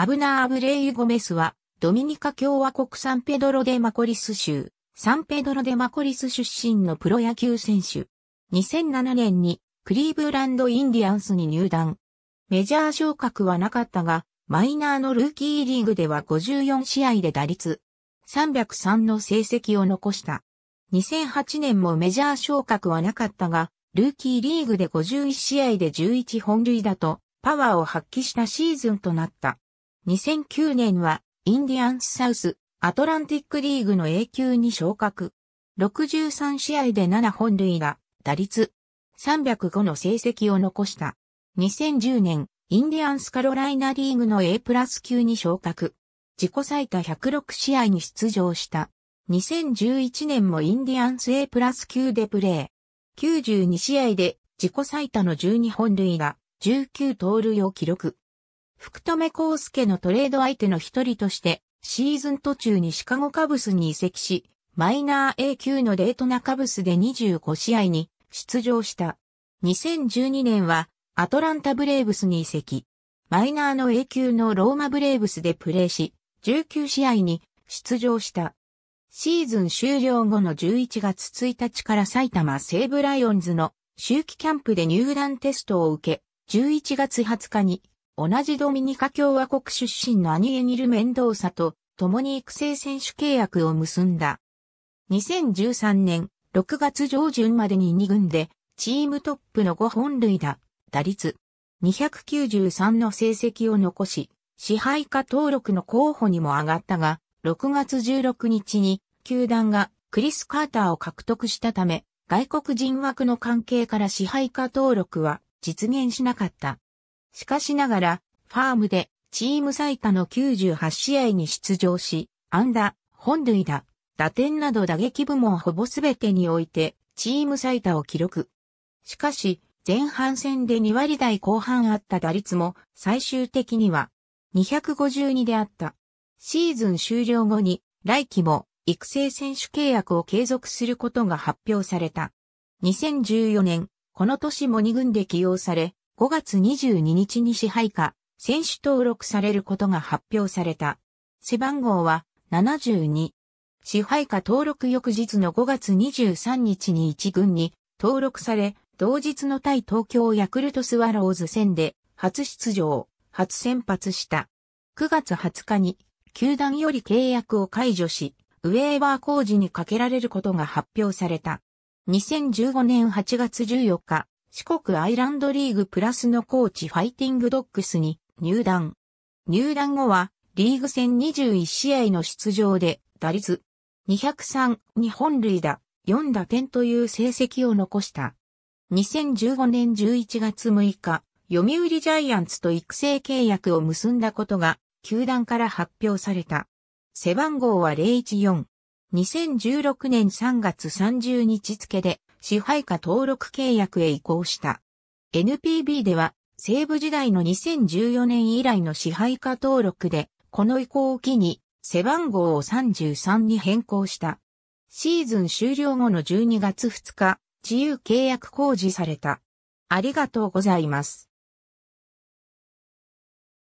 アブナー・アブレイ・ゴメスは、ドミニカ共和国サンペドロデ・マコリス州、サンペドロデ・マコリス出身のプロ野球選手。2007年にクリーブランド・インディアンスに入団。メジャー昇格はなかったが、マイナーのルーキーリーグでは54試合で打率303の成績を残した。2008年もメジャー昇格はなかったが、ルーキーリーグで51試合で11本塁打とパワーを発揮したシーズンとなった。2009年はインディアンスサウスアトランティックリーグの A 級に昇格。63試合で7本類が打率305の成績を残した。2010年、インディアンスカロライナリーグの A プラス級に昇格。自己最多106試合に出場した。2011年もインディアンス A プラス級でプレー。92試合で自己最多の12本類が19盗塁を記録。福留孝介のトレード相手の一人として、シーズン途中にシカゴカブスに移籍し、マイナー A 級のデートナカブスで25試合に出場した。2012年はアトランタブレーブスに移籍。マイナーの A 級のローマブレーブスでプレーし、19試合に出場した。シーズン終了後の11月1日から埼玉西武ライオンズの周期キャンプで入団テストを受け、11月20日に同じドミニカ共和国出身のアニエニル・メンドーサと共に育成選手契約を結んだ。2013年6月上旬までに2軍でチームトップの5本塁打、打率293の成績を残し、支配下登録の候補にも上がったが、6月16日に球団がクリス・カーターを獲得したため、外国人枠の関係から支配下登録は実現しなかった。しかしながら、ファームでチーム最多の98試合に出場し、安打、本塁打、打点など打撃部門ほぼすべてにおいて、チーム最多を記録。しかし、前半戦で2割台後半あった打率も、最終的には、252であった。シーズン終了後に、来季も、育成選手契約を継続することが発表された。2014年、この年も2軍で起用され、5月22日に支配下、選手登録されることが発表された。背番号は72。支配下登録翌日の5月23日に1軍に登録され、同日の対東京ヤクルトスワローズ戦で初出場、初先発した。9月20日に球団より契約を解除し、ウェーバー工事にかけられることが発表された。2015年8月14日、四国アイランドリーグプラスのコーチファイティングドッグスに入団。入団後はリーグ戦21試合の出場で打率203、日本塁打、4打点という成績を残した。2015年11月6日、読売ジャイアンツと育成契約を結んだことが、球団から発表された。背番号は014。2016年3月30日付で、支配下登録契約へ移行した。NPB では、西部時代の2014年以来の支配下登録で、この移行を機に、背番号を33に変更した。シーズン終了後の12月2日、自由契約公示された。ありがとうございます。